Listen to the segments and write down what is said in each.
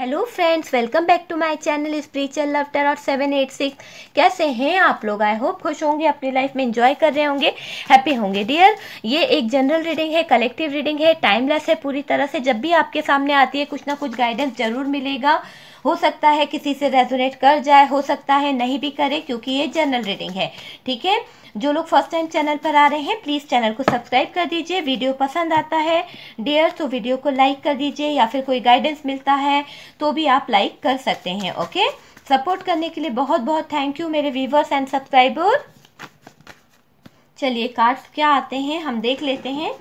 hello friends welcome back to my channel spiritual लवटर और seven eight six कैसे हैं आप लोग आई होप खुश होंगे अपनी लाइफ में एंजॉय कर रहे होंगे हैप्पी होंगे डियर ये एक जनरल रीडिंग है कलेक्टिव रीडिंग है टाइमलेस है पूरी तरह से जब भी आपके सामने आती है कुछ ना कुछ गाइडेंस जरूर मिलेगा हो सकता है किसी से रेजोनेट कर जाए हो सकता है नहीं भी करे क्योंकि ये जनरल रीडिंग है ठीक है जो लोग फर्स्ट टाइम चैनल पर आ रहे हैं प्लीज़ चैनल को सब्सक्राइब कर दीजिए वीडियो पसंद आता है डेयर तो वीडियो को लाइक कर दीजिए या फिर कोई गाइडेंस मिलता है तो भी आप लाइक कर सकते हैं ओके सपोर्ट करने के लिए बहुत बहुत थैंक यू मेरे व्यूवर्स एंड सब्सक्राइबर चलिए कार्ड्स क्या आते हैं हम देख लेते हैं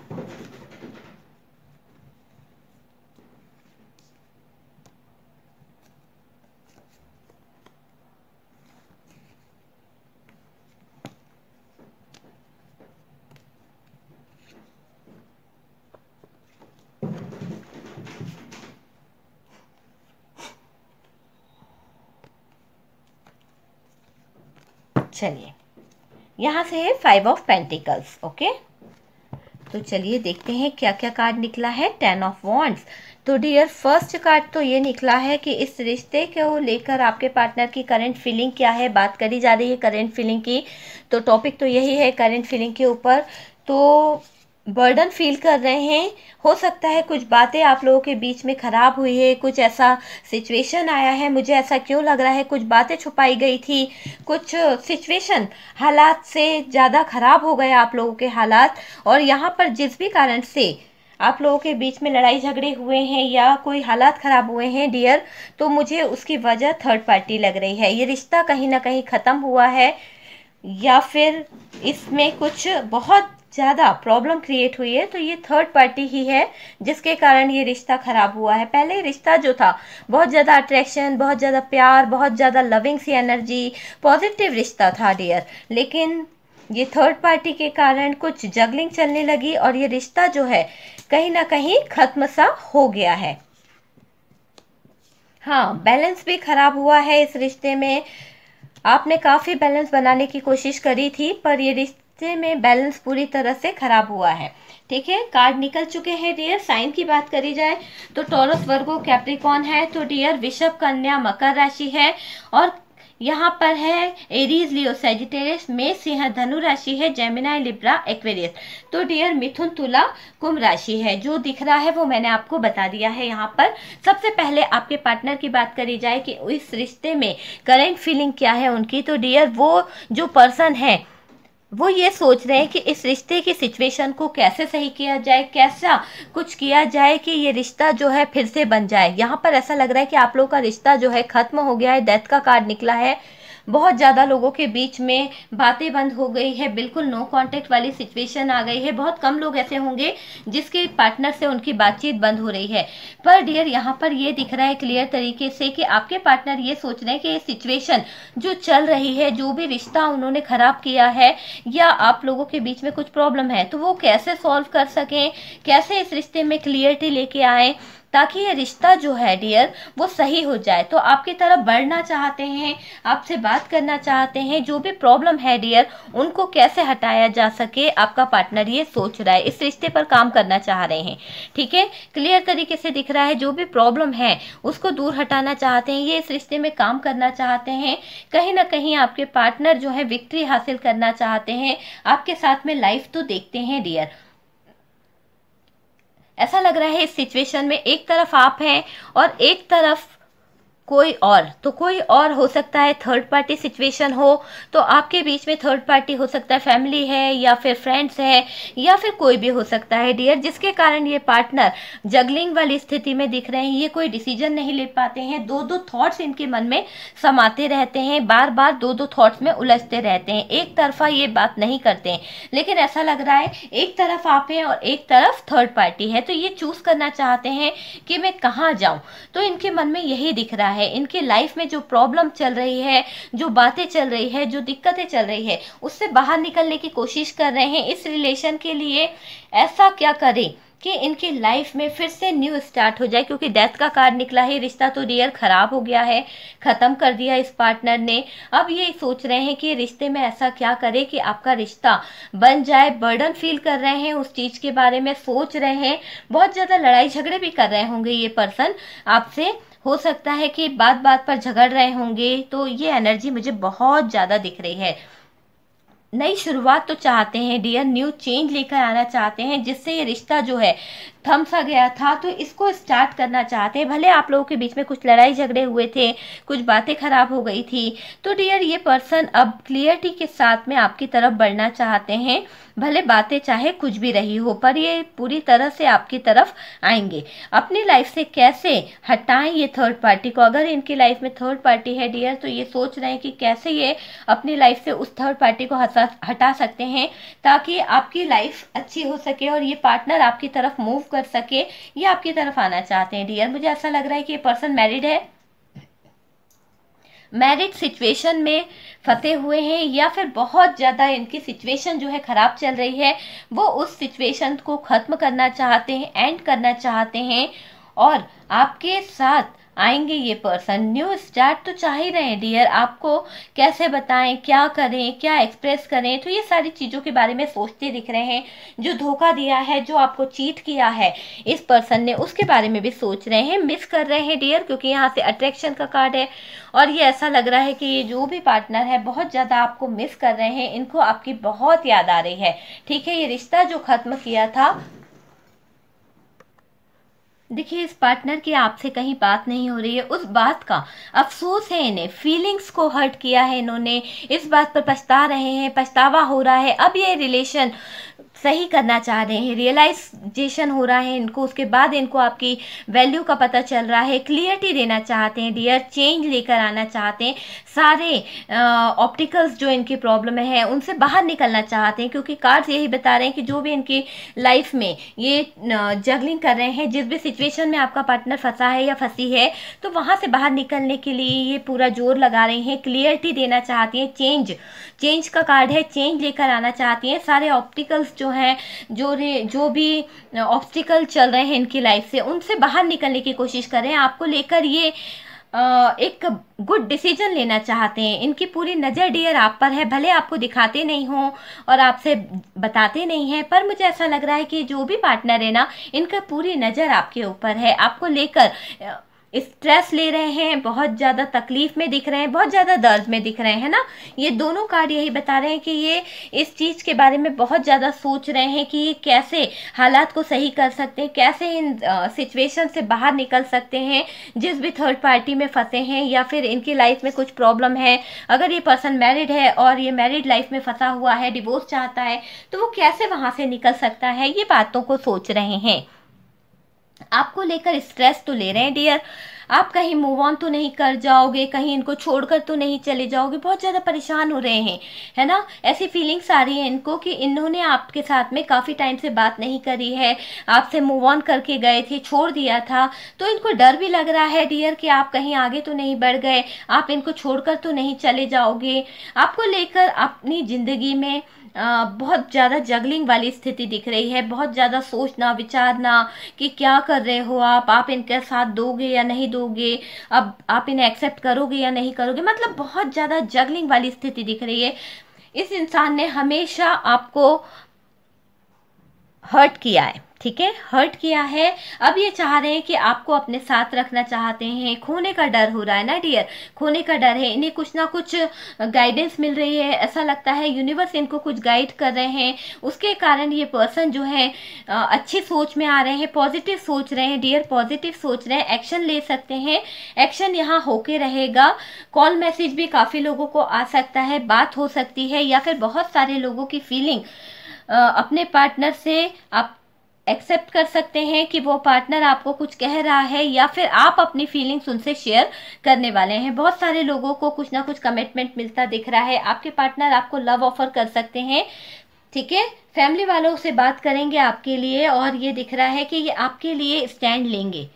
चलिए यहाँ से है फाइव ऑफ पेंटिकल्स ओके तो चलिए देखते हैं क्या क्या कार्ड निकला है टेन ऑफ वॉन्ट्स तो डियर फर्स्ट कार्ड तो ये निकला है कि इस रिश्ते को लेकर आपके पार्टनर की करंट फीलिंग क्या है बात करी जा रही है करंट फीलिंग की तो टॉपिक तो यही है करंट फीलिंग के ऊपर तो बर्डन फील कर रहे हैं हो सकता है कुछ बातें आप लोगों के बीच में ख़राब हुई है कुछ ऐसा सिचुएशन आया है मुझे ऐसा क्यों लग रहा है कुछ बातें छुपाई गई थी कुछ सिचुएशन हालात से ज़्यादा ख़राब हो गए आप लोगों के हालात और यहाँ पर जिस भी कारण से आप लोगों के बीच में लड़ाई झगड़े हुए हैं या कोई हालात ख़राब हुए हैं डियर तो मुझे उसकी वजह थर्ड पार्टी लग रही है ये रिश्ता कहीं ना कहीं ख़त्म हुआ है या फिर इसमें कुछ बहुत ज़्यादा प्रॉब्लम क्रिएट हुई है तो ये थर्ड पार्टी ही है जिसके कारण ये रिश्ता ख़राब हुआ है पहले रिश्ता जो था बहुत ज़्यादा अट्रैक्शन बहुत ज़्यादा प्यार बहुत ज़्यादा लविंग सी एनर्जी पॉजिटिव रिश्ता था डियर लेकिन ये थर्ड पार्टी के कारण कुछ जगलिंग चलने लगी और ये रिश्ता जो है कहीं ना कहीं ख़त्म सा हो गया है हाँ बैलेंस भी ख़राब हुआ है इस रिश्ते में आपने काफ़ी बैलेंस बनाने की कोशिश करी थी पर ये रिश्ता से में बैलेंस पूरी तरह से खराब हुआ है ठीक है कार्ड निकल चुके हैं डियर साइन की बात करी जाए तो टोरस वर्गो कैप्रिकॉन है तो डियर विषभ कन्या मकर राशि है और यहाँ पर है एरीज लियो सेजिटेरियस मेष सिंह धनु राशि है जेमिनाई लिब्रा एक्वेरियस तो डियर मिथुन तुला कुंभ राशि है जो दिख रहा है वो मैंने आपको बता दिया है यहाँ पर सबसे पहले आपके पार्टनर की बात करी जाए कि इस रिश्ते में करेंट फीलिंग क्या है उनकी तो डियर वो जो पर्सन है वो ये सोच रहे हैं कि इस रिश्ते की सिचुएशन को कैसे सही किया जाए कैसा कुछ किया जाए कि ये रिश्ता जो है फिर से बन जाए यहाँ पर ऐसा लग रहा है कि आप लोगों का रिश्ता जो है ख़त्म हो गया है डेथ का कार्ड निकला है बहुत ज़्यादा लोगों के बीच में बातें बंद हो गई है बिल्कुल नो कॉन्टेक्ट वाली सिचुएशन आ गई है बहुत कम लोग ऐसे होंगे जिसके पार्टनर से उनकी बातचीत बंद हो रही है पर डियर यहाँ पर ये दिख रहा है क्लियर तरीके से कि आपके पार्टनर ये सोच रहे हैं कि ये सिचुएशन जो चल रही है जो भी रिश्ता उन्होंने ख़राब किया है या आप लोगों के बीच में कुछ प्रॉब्लम है तो वो कैसे सॉल्व कर सकें कैसे इस रिश्ते में क्लियरिटी लेके आए ताकि ये रिश्ता जो है डियर वो सही हो जाए तो आपकी तरफ बढ़ना चाहते हैं आपसे बात करना चाहते हैं जो भी प्रॉब्लम है डियर उनको कैसे हटाया जा सके आपका पार्टनर ये सोच रहा है इस रिश्ते पर काम करना चाह रहे हैं ठीक है क्लियर तरीके से दिख रहा है जो भी प्रॉब्लम है उसको दूर हटाना चाहते हैं ये इस रिश्ते में काम करना चाहते हैं कहीं ना कहीं आपके पार्टनर जो है विक्ट्री हासिल करना चाहते हैं आपके साथ में लाइफ तो देखते हैं डियर ऐसा लग रहा है इस सिचुएशन में एक तरफ आप हैं और एक तरफ कोई और तो कोई और हो सकता है थर्ड पार्टी सिचुएशन हो तो आपके बीच में थर्ड पार्टी हो सकता है फैमिली है या फिर फ्रेंड्स है या फिर कोई भी हो सकता है डियर जिसके कारण ये पार्टनर जगलिंग वाली स्थिति में दिख रहे हैं ये कोई डिसीजन नहीं ले पाते हैं दो दो थॉट्स इनके मन में समाते रहते हैं बार बार दो दो थॉट्स में उलझते रहते हैं एक तरफा ये बात नहीं करते हैं लेकिन ऐसा लग रहा है एक तरफ आप हैं और एक तरफ थर्ड पार्टी है तो ये चूज़ करना चाहते हैं कि मैं कहाँ जाऊँ तो इनके मन में यही दिख रहा है है इनके लाइफ में जो प्रॉब्लम चल रही है जो बातें चल रही है जो दिक्कतें चल रही है उससे बाहर निकलने की कोशिश कर रहे हैं इस रिलेशन के लिए ऐसा क्या करें कि इनकी लाइफ में फिर से न्यू स्टार्ट हो जाए क्योंकि डेथ का कार्ड निकला है रिश्ता तो रियल ख़राब हो गया है ख़त्म कर दिया इस पार्टनर ने अब ये सोच रहे हैं कि रिश्ते में ऐसा क्या करे कि आपका रिश्ता बन जाए बर्डन फील कर रहे हैं उस चीज़ के बारे में सोच रहे हैं बहुत ज़्यादा लड़ाई झगड़े भी कर रहे होंगे ये पर्सन आपसे हो सकता है कि बात बात पर झगड़ रहे होंगे तो ये एनर्जी मुझे बहुत ज़्यादा दिख रही है नई शुरुआत तो चाहते हैं डियर न्यू चेंज लेकर आना चाहते हैं जिससे ये रिश्ता जो है थम सा गया था तो इसको स्टार्ट करना चाहते हैं भले आप लोगों के बीच में कुछ लड़ाई झगड़े हुए थे कुछ बातें ख़राब हो गई थी तो डियर ये पर्सन अब क्लियरिटी के साथ में आपकी तरफ बढ़ना चाहते हैं भले बातें चाहे कुछ भी रही हो पर ये पूरी तरह से आपकी तरफ आएंगे अपनी लाइफ से कैसे हटाएं ये थर्ड पार्टी को अगर इनकी लाइफ में थर्ड पार्टी है डियर तो ये सोच रहे हैं कि कैसे ये अपनी लाइफ से उस थर्ड पार्टी को हटा सकते हैं ताकि आपकी लाइफ अच्छी हो सके और ये पार्टनर आपकी तरफ मूव कर सके ये आपकी तरफ आना चाहते हैं डियर मुझे ऐसा लग रहा है कि ये पर्सन मैरिड है मैरिड सिचुएशन में फंसे हुए हैं या फिर बहुत ज़्यादा इनकी सिचुएशन जो है ख़राब चल रही है वो उस सिचुएशन को ख़त्म करना चाहते हैं एंड करना चाहते हैं और आपके साथ आएंगे ये पर्सन न्यू स्टार्ट तो चाह ही रहे हैं डियर आपको कैसे बताएं क्या करें क्या एक्सप्रेस करें तो ये सारी चीज़ों के बारे में सोचते दिख रहे हैं जो धोखा दिया है जो आपको चीट किया है इस पर्सन ने उसके बारे में भी सोच रहे हैं मिस कर रहे हैं डियर क्योंकि यहाँ से अट्रैक्शन का कार्ड है और ये ऐसा लग रहा है कि ये जो भी पार्टनर है बहुत ज़्यादा आपको मिस कर रहे हैं इनको आपकी बहुत याद आ रही है ठीक है ये रिश्ता जो ख़त्म किया था देखिए इस पार्टनर की आपसे कहीं बात नहीं हो रही है उस बात का अफसोस है इन्हें फीलिंग्स को हर्ट किया है इन्होंने इस बात पर पछता रहे हैं पछतावा हो रहा है अब ये रिलेशन सही करना चाह रहे हैं रियलाइजेशन हो रहा है इनको उसके बाद इनको आपकी वैल्यू का पता चल रहा है क्लियरिटी देना चाहते हैं डियर चेंज लेकर आना चाहते हैं सारे ऑप्टिकल्स जो इनकी प्रॉब्लम है उनसे बाहर निकलना चाहते हैं क्योंकि कार्ड्स यही बता रहे हैं कि जो भी इनकी लाइफ में ये जगलिंग कर रहे हैं जिस भी सिचुएशन में आपका पार्टनर फंसा है या फंसी है तो वहाँ से बाहर निकलने के लिए ये पूरा जोर लगा रहे हैं क्लियरिटी देना चाहती हैं चेंज चेंज का कार्ड है चेंज लेकर आना चाहती हैं सारे ऑप्टिकल्स जो हैं जो जो भी ऑब्स्टिकल चल रहे हैं इनकी लाइफ से उनसे बाहर निकलने की कोशिश कर रहे हैं आपको लेकर ये एक गुड डिसीजन लेना चाहते हैं इनकी पूरी नज़र डियर आप पर है भले आपको दिखाते नहीं हो और आपसे बताते नहीं हैं पर मुझे ऐसा लग रहा है कि जो भी पार्टनर है ना इनका पूरी नज़र आपके ऊपर है आपको लेकर स्ट्रेस ले रहे हैं बहुत ज़्यादा तकलीफ़ में दिख रहे हैं बहुत ज़्यादा दर्द में दिख रहे हैं ना ये दोनों कार्ड यही बता रहे हैं कि ये इस चीज़ के बारे में बहुत ज़्यादा सोच रहे हैं कि ये कैसे हालात को सही कर सकते हैं कैसे इन सिचुएशन से बाहर निकल सकते हैं जिस भी थर्ड पार्टी में फंसे हैं या फिर इनकी लाइफ में कुछ प्रॉब्लम है अगर ये पर्सन मैरिड है और ये मैरिड लाइफ में फंसा हुआ है डिवोर्स चाहता है तो वो कैसे वहाँ से निकल सकता है ये बातों को सोच रहे हैं आपको लेकर स्ट्रेस तो ले रहे हैं डियर आप कहीं मूव ऑन तो नहीं कर जाओगे कहीं इनको छोड़कर तो नहीं चले जाओगे बहुत ज़्यादा परेशान हो रहे हैं है ना ऐसी फीलिंग्स आ रही हैं इनको कि इन्होंने आपके साथ में काफ़ी टाइम से बात नहीं करी है आपसे मूव ऑन करके गए थे छोड़ दिया था तो इनको डर भी लग रहा है डियर कि आप कहीं आगे तो नहीं बढ़ गए आप इनको छोड़ तो नहीं चले जाओगे आपको लेकर अपनी ज़िंदगी में बहुत ज़्यादा जगलिंग वाली स्थिति दिख रही है बहुत ज़्यादा सोचना विचारना कि क्या कर रहे हो आप आप इनके साथ दोगे या नहीं दोगे अब आप इन्हें एक्सेप्ट करोगे या नहीं करोगे मतलब बहुत ज़्यादा जगलिंग वाली स्थिति दिख रही है इस इंसान ने हमेशा आपको हर्ट किया है ठीक है हर्ट किया है अब ये चाह रहे हैं कि आपको अपने साथ रखना चाहते हैं खोने का डर हो रहा है ना डियर खोने का डर है इन्हें कुछ ना कुछ गाइडेंस मिल रही है ऐसा लगता है यूनिवर्स इनको कुछ गाइड कर रहे हैं उसके कारण ये पर्सन जो है अच्छी सोच में आ रहे हैं पॉजिटिव सोच रहे हैं डियर पॉजिटिव सोच रहे हैं एक्शन ले सकते हैं एक्शन यहाँ होके रहेगा कॉल मैसेज भी काफ़ी लोगों को आ सकता है बात हो सकती है या फिर बहुत सारे लोगों की फीलिंग अपने पार्टनर से आप एक्सेप्ट कर सकते हैं कि वो पार्टनर आपको कुछ कह रहा है या फिर आप अपनी फीलिंग्स उनसे शेयर करने वाले हैं बहुत सारे लोगों को कुछ ना कुछ कमिटमेंट मिलता दिख रहा है आपके पार्टनर आपको लव ऑफर कर सकते हैं ठीक है फैमिली वालों से बात करेंगे आपके लिए और ये दिख रहा है कि ये आपके लिए स्टैंड लेंगे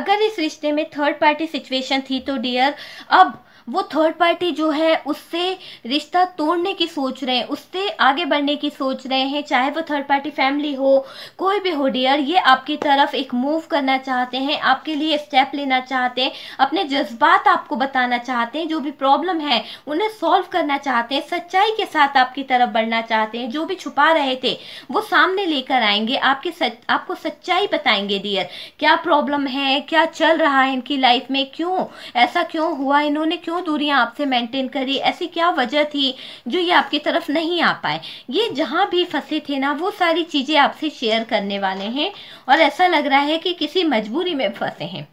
अगर इस रिश्ते में थर्ड पार्टी सिचुएशन थी तो डियर अब वो थर्ड पार्टी जो है उससे रिश्ता तोड़ने की सोच रहे हैं उससे आगे बढ़ने की सोच रहे हैं चाहे वो थर्ड पार्टी फैमिली हो कोई भी हो डियर ये आपकी तरफ एक मूव करना चाहते हैं आपके लिए स्टेप लेना चाहते हैं अपने जज्बात आपको बताना चाहते हैं जो भी प्रॉब्लम है उन्हें सॉल्व करना चाहते हैं सच्चाई के साथ आपकी तरफ बढ़ना चाहते हैं जो भी छुपा रहे थे वो सामने लेकर आएंगे आपके सच आपको सच्चाई बताएंगे डियर क्या प्रॉब्लम है क्या चल रहा है इनकी लाइफ में क्यों ऐसा क्यों हुआ इन्होंने क्यों क्यों दूरियां आपसे मेंटेन करी ऐसी क्या वजह थी जो ये आपकी तरफ नहीं आ पाए ये जहां भी फंसे थे ना वो सारी चीज़ें आपसे शेयर करने वाले हैं और ऐसा लग रहा है कि किसी मजबूरी में फंसे हैं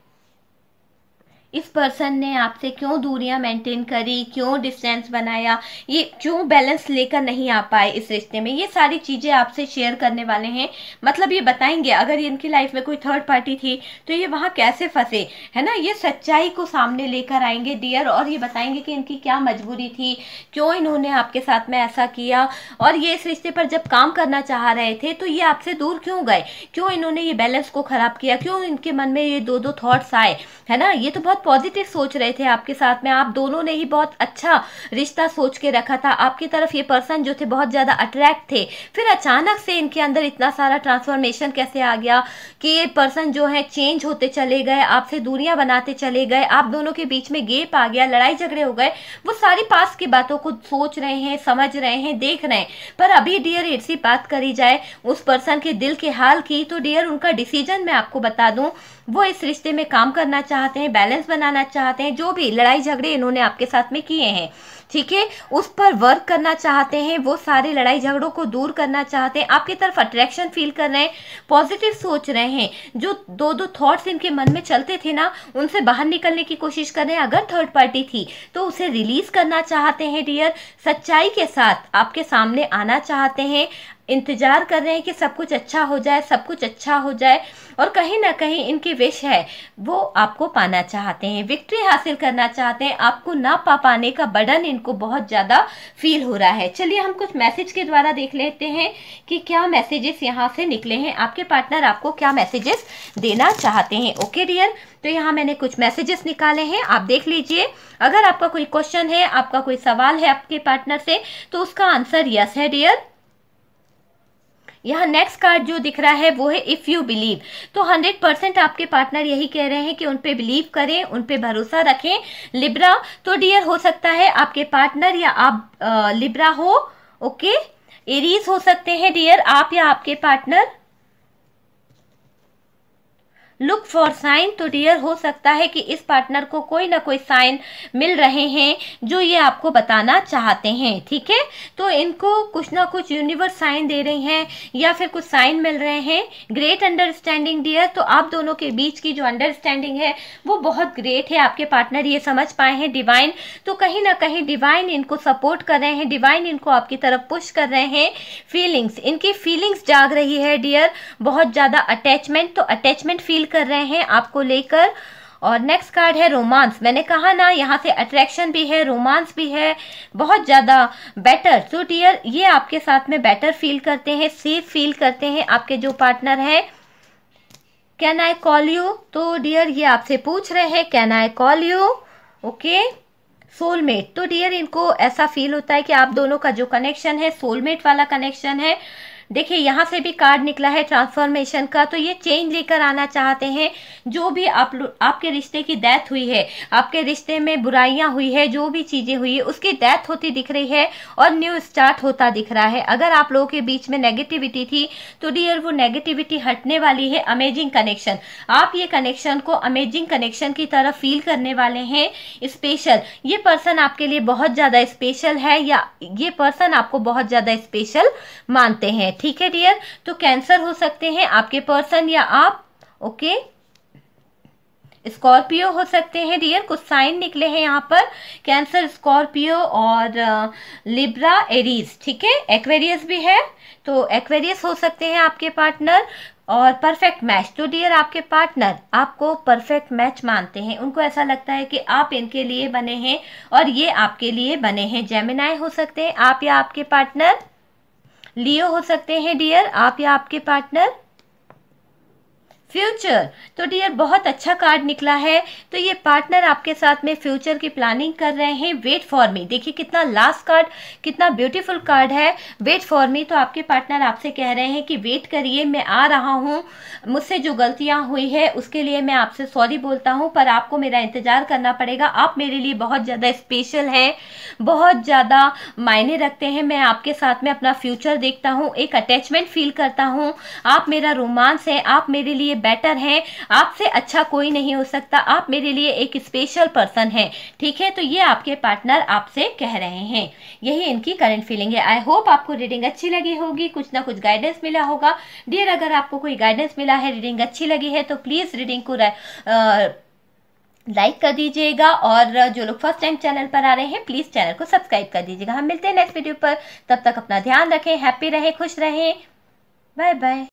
इस पर्सन ने आपसे क्यों दूरियां मेंटेन करी क्यों डिस्टेंस बनाया ये क्यों बैलेंस लेकर नहीं आ पाए इस रिश्ते में ये सारी चीज़ें आपसे शेयर करने वाले हैं मतलब ये बताएंगे अगर इनकी लाइफ में कोई थर्ड पार्टी थी तो ये वहाँ कैसे फंसे है ना ये सच्चाई को सामने लेकर आएंगे डियर और ये बताएंगे कि इनकी क्या मजबूरी थी क्यों इन्होंने आपके साथ में ऐसा किया और ये इस रिश्ते पर जब काम करना चाह रहे थे तो ये आपसे दूर क्यों गए क्यों इन्होंने ये बैलेंस को ख़राब किया क्यों इनके मन में ये दो दो थाट्स आए है ना ये तो बहुत पॉजिटिव सोच रहे थे आपके साथ में आप दोनों ने ही बहुत अच्छा रिश्ता सोच के रखा था आपकी तरफ ये पर्सन जो थे बहुत ज़्यादा अट्रैक्ट थे फिर अचानक से इनके अंदर इतना सारा ट्रांसफॉर्मेशन कैसे आ गया कि ये पर्सन जो है चेंज होते चले गए आपसे दूरिया बनाते चले गए आप दोनों के बीच में गेप आ गया लड़ाई झगड़े हो गए वो सारी पास की बातों को सोच रहे हैं समझ रहे हैं देख रहे हैं पर अभी डियर इसी बात करी जाए उस पर्सन के दिल के हाल की तो डियर उनका डिसीजन मैं आपको बता दूं वो इस रिश्ते में काम करना चाहते हैं बैलेंस बनाना चाहते हैं जो भी लड़ाई झगड़े इन्होंने आपके साथ में किए हैं ठीक है उस पर वर्क करना चाहते हैं वो सारे लड़ाई झगड़ों को दूर करना चाहते हैं आपकी तरफ अट्रैक्शन फील कर रहे हैं पॉजिटिव सोच रहे हैं जो दो दो थॉट्स इनके मन में चलते थे ना उनसे बाहर निकलने की कोशिश कर रहे हैं अगर थर्ड पार्टी थी तो उसे रिलीज करना चाहते हैं डियर सच्चाई के साथ आपके सामने आना चाहते हैं इंतज़ार कर रहे हैं कि सब कुछ अच्छा हो जाए सब कुछ अच्छा हो जाए और कहीं ना कहीं इनकी विश है वो आपको पाना चाहते हैं विक्ट्री हासिल करना चाहते हैं आपको ना पा पाने का बर्डन इनको बहुत ज़्यादा फील हो रहा है चलिए हम कुछ मैसेज के द्वारा देख लेते हैं कि क्या मैसेजेस यहाँ से निकले हैं आपके पार्टनर आपको क्या मैसेजेस देना चाहते हैं ओके डियर तो यहाँ मैंने कुछ मैसेजेस निकाले हैं आप देख लीजिए अगर आपका कोई क्वेश्चन है आपका कोई सवाल है आपके पार्टनर से तो उसका आंसर यस है डियर यहाँ नेक्स्ट कार्ड जो दिख रहा है वो है इफ़ यू बिलीव तो हंड्रेड परसेंट आपके पार्टनर यही कह रहे हैं कि उन बिलीव करें उन भरोसा रखें लिब्रा तो डियर हो सकता है आपके पार्टनर या आप आ, लिब्रा हो ओके एरीज हो सकते हैं डियर आप या आपके पार्टनर लुक फॉर साइन तो डियर हो सकता है कि इस पार्टनर को कोई ना कोई साइन मिल रहे हैं जो ये आपको बताना चाहते हैं ठीक है तो इनको कुछ ना कुछ यूनिवर्स साइन दे रहे हैं या फिर कुछ साइन मिल रहे हैं ग्रेट अंडरस्टैंडिंग डियर तो आप दोनों के बीच की जो अंडरस्टैंडिंग है वो बहुत ग्रेट है आपके पार्टनर ये समझ पाए हैं डिवाइन तो कहीं ना कहीं डिवाइन इनको सपोर्ट कर रहे हैं डिवाइन इनको आपकी तरफ पुश कर रहे हैं फीलिंग्स इनकी फीलिंग्स जाग रही है डियर बहुत ज़्यादा अटैचमेंट तो अटैचमेंट फील फील कर रहे हैं आपको लेकर और नेक्स्ट कार्ड है रोमांस मैंने कहा ना यहाँ से अट्रैक्शन भी है रोमांस भी है बहुत ज़्यादा बेटर सो डियर ये आपके साथ में बेटर फील करते हैं सेफ फील करते हैं आपके जो पार्टनर हैं कैन आई कॉल यू तो डियर ये आपसे पूछ रहे हैं can I call you okay soulmate तो डियर इनको ऐसा फील होता है कि आप दोनों का जो कनेक्शन है सोलमेट वाला कनेक्शन है देखिए यहाँ से भी कार्ड निकला है ट्रांसफॉर्मेशन का तो ये चेंज लेकर आना चाहते हैं जो भी आप आपके रिश्ते की डेथ हुई है आपके रिश्ते में बुराइयाँ हुई है जो भी चीज़ें हुई है उसकी डेथ होती दिख रही है और न्यू स्टार्ट होता दिख रहा है अगर आप लोगों के बीच में नेगेटिविटी थी तो डियर वो नेगेटिविटी हटने वाली है अमेजिंग कनेक्शन आप ये कनेक्शन को अमेजिंग कनेक्शन की तरह फील करने वाले हैं स्पेशल ये पर्सन आपके लिए बहुत ज़्यादा स्पेशल है या ये पर्सन आपको बहुत ज़्यादा स्पेशल मानते हैं ठीक है डियर तो कैंसर हो सकते हैं आपके पर्सन या आप ओके स्कॉर्पियो हो सकते हैं डियर कुछ साइन निकले हैं यहाँ पर कैंसर स्कॉर्पियो और लिब्रा uh, एरीज ठीक है एक्वेरियस भी है तो एक्वेरियस हो सकते हैं आपके पार्टनर और परफेक्ट मैच तो डियर आपके पार्टनर आपको परफेक्ट मैच मानते हैं उनको ऐसा लगता है कि आप इनके लिए बने हैं और ये आपके लिए बने हैं जेमिनाय हो सकते हैं आप या आपके पार्टनर लियो हो सकते हैं डियर आप या आपके पार्टनर फ्यूचर तो डियर बहुत अच्छा कार्ड निकला है तो ये पार्टनर आपके साथ में फ्यूचर की प्लानिंग कर रहे हैं वेट फॉर मी देखिए कितना लास्ट कार्ड कितना ब्यूटीफुल कार्ड है वेट फॉर मी तो आपके पार्टनर आपसे कह रहे हैं कि वेट करिए मैं आ रहा हूँ मुझसे जो गलतियाँ हुई है उसके लिए मैं आपसे सॉरी बोलता हूँ पर आपको मेरा इंतज़ार करना पड़ेगा आप मेरे लिए बहुत ज़्यादा स्पेशल हैं बहुत ज़्यादा मायने रखते हैं मैं आपके साथ में अपना फ्यूचर देखता हूँ एक अटैचमेंट फील करता हूँ आप मेरा रोमांस है आप मेरे लिए बेटर हैं आपसे अच्छा कोई नहीं हो सकता आप मेरे लिए एक स्पेशल पर्सन हैं ठीक है तो ये आपके पार्टनर आपसे कह रहे हैं यही इनकी करंट फीलिंग है आई होप आपको रीडिंग अच्छी लगी होगी कुछ ना कुछ गाइडेंस मिला होगा डियर अगर आपको कोई गाइडेंस मिला है रीडिंग अच्छी लगी है तो प्लीज़ रीडिंग को लाइक कर दीजिएगा और जो लोग फर्स्ट टाइम चैनल पर आ रहे हैं प्लीज़ चैनल को सब्सक्राइब कर दीजिएगा हम मिलते हैं नेक्स्ट वीडियो पर तब तक अपना ध्यान रखें हैप्पी रहें खुश रहें बाय बाय